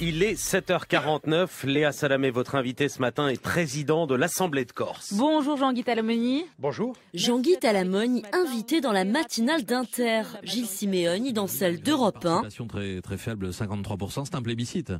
Il est 7h49. Léa Salamé, votre invité ce matin, est président de l'Assemblée de Corse. Bonjour Jean-Guy Talamogne. Bonjour. Jean-Guy Talamogne, invité dans la matinale d'Inter. Gilles Siméoni dans celle d'Europe 1. Très, très faible, 53%, c'est un plébiscite.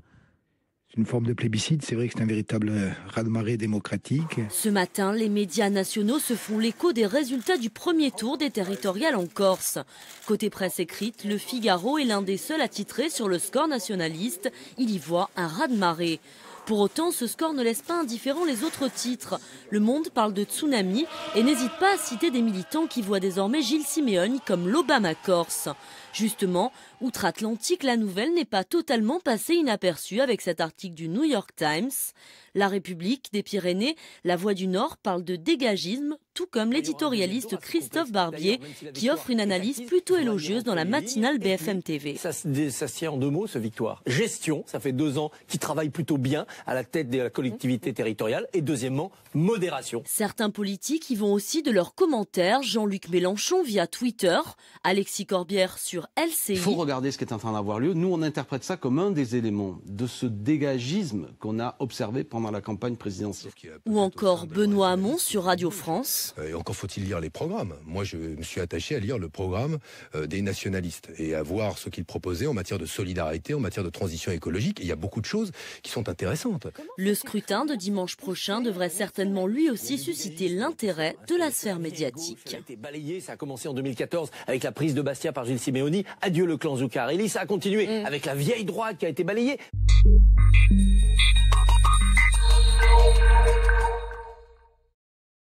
C'est une forme de plébiscite. C'est vrai que c'est un véritable euh, raz-de-marée démocratique. Ce matin, les médias nationaux se font l'écho des résultats du premier tour des territoriales en Corse. Côté presse écrite, le Figaro est l'un des seuls à titrer sur le score nationaliste. Il y voit un raz-de-marée. Pour autant, ce score ne laisse pas indifférent les autres titres. Le Monde parle de tsunami et n'hésite pas à citer des militants qui voient désormais Gilles Siméon comme l'Obama corse. Justement, outre-Atlantique, la nouvelle n'est pas totalement passée inaperçue avec cet article du New York Times. La République des Pyrénées, la Voix du Nord parle de dégagisme tout comme l'éditorialiste Christophe Barbier, qui offre une analyse plutôt élogieuse dans la matinale BFM TV. Ça, ça se tient en deux mots, ce victoire. Gestion, ça fait deux ans qu'il travaille plutôt bien à la tête de la collectivité territoriale. Et deuxièmement, modération. Certains politiques y vont aussi de leurs commentaires. Jean-Luc Mélenchon via Twitter, Alexis Corbière sur LCI. Il faut regarder ce qui est en train d'avoir lieu. Nous, on interprète ça comme un des éléments de ce dégagisme qu'on a observé pendant la campagne présidentielle. Ou encore Benoît Hamon sur Radio France. Euh, et encore faut-il lire les programmes. Moi, je me suis attaché à lire le programme euh, des nationalistes et à voir ce qu'ils proposaient en matière de solidarité, en matière de transition écologique. il y a beaucoup de choses qui sont intéressantes. Le scrutin de dimanche prochain devrait certainement lui aussi susciter l'intérêt de la sphère médiatique. Ça a été balayé, ça a commencé en 2014 avec la prise de Bastia par Gilles Simeoni. Adieu le clan Zuccarelli. Ça a continué mm. avec la vieille droite qui a été balayée.